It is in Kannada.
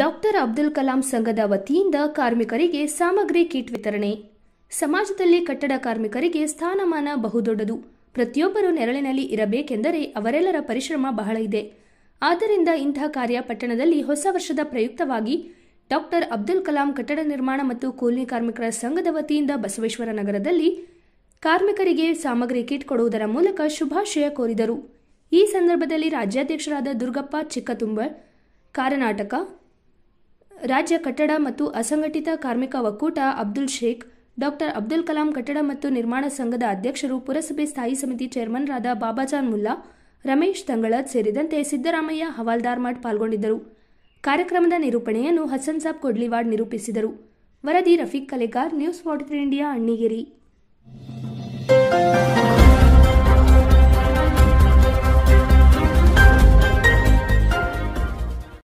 ಡಾಕ್ಟರ್ ಅಬ್ದುಲ್ ಕಲಾಂ ಸಂಘದ ವತಿಯಿಂದ ಕಾರ್ಮಿಕರಿಗೆ ಸಾಮಗ್ರಿ ಕಿಟ್ ವಿತರಣೆ ಸಮಾಜದಲ್ಲಿ ಕಟ್ಟಡ ಕಾರ್ಮಿಕರಿಗೆ ಸ್ಥಾನಮಾನ ಬಹುದೊಡ್ಡದು ಪ್ರತಿಯೊಬ್ಬರು ನೆರಳಿನಲ್ಲಿ ಇರಬೇಕೆಂದರೆ ಅವರೆಲ್ಲರ ಪರಿಶ್ರಮ ಬಹಳ ಇದೆ ಆದ್ದರಿಂದ ಇಂತಹ ಕಾರ್ಯ ಪಟ್ಟಣದಲ್ಲಿ ಹೊಸ ವರ್ಷದ ಪ್ರಯುಕ್ತವಾಗಿ ಡಾಕ್ಟರ್ ಅಬ್ದುಲ್ ಕಲಾಂ ಕಟ್ಟಡ ನಿರ್ಮಾಣ ಮತ್ತು ಕೂಲಿ ಕಾರ್ಮಿಕರ ಸಂಘದ ವತಿಯಿಂದ ಬಸವೇಶ್ವರ ನಗರದಲ್ಲಿ ಕಾರ್ಮಿಕರಿಗೆ ಸಾಮಗ್ರಿ ಕಿಟ್ ಕೊಡುವುದರ ಮೂಲಕ ಶುಭಾಶಯ ಕೋರಿದರು ಈ ಸಂದರ್ಭದಲ್ಲಿ ರಾಜ್ಯಾಧ್ಯಕ್ಷರಾದ ದುರ್ಗಪ್ಪ ಚಿಕ್ಕತುಂಬ ಕಾರನಾಟಕ ರಾಜ್ಯ ಕಟ್ಟಡ ಮತ್ತು ಅಸಂಘಟಿತ ಕಾರ್ಮಿಕ ಒಕ್ಕೂಟ ಅಬ್ದುಲ್ ಶೇಖ್ ಡಾಕ್ಟರ್ ಅಬ್ದುಲ್ ಕಲಾಂ ಕಟ್ಟಡ ಮತ್ತು ನಿರ್ಮಾಣ ಸಂಘದ ಅಧ್ಯಕ್ಷರು ಪುರಸಭೆ ಸ್ಥಾಯಿ ಸಮಿತಿ ಚೇರ್ಮನ್ರಾದ ಬಾಬಾಜಾನ್ ಮುಲ್ಲಾ ರಮೇಶ್ ತಂಗಳದ್ ಸೇರಿದಂತೆ ಸಿದ್ದರಾಮಯ್ಯ ಹವಾಲ್ದಾರ್ ಮಠ್ ಪಾಲ್ಗೊಂಡಿದ್ದರು ಕಾರ್ಯಕ್ರಮದ ನಿರೂಪಣೆಯನ್ನು ಹಸನ್ ಸಾಬ್ ಕೊಡ್ಲಿವಾಡ್ ನಿರೂಪಿಸಿದರು ವರದಿ Rafiq Kalegar news forty India ಅಣ್ಣಿಗಿರಿ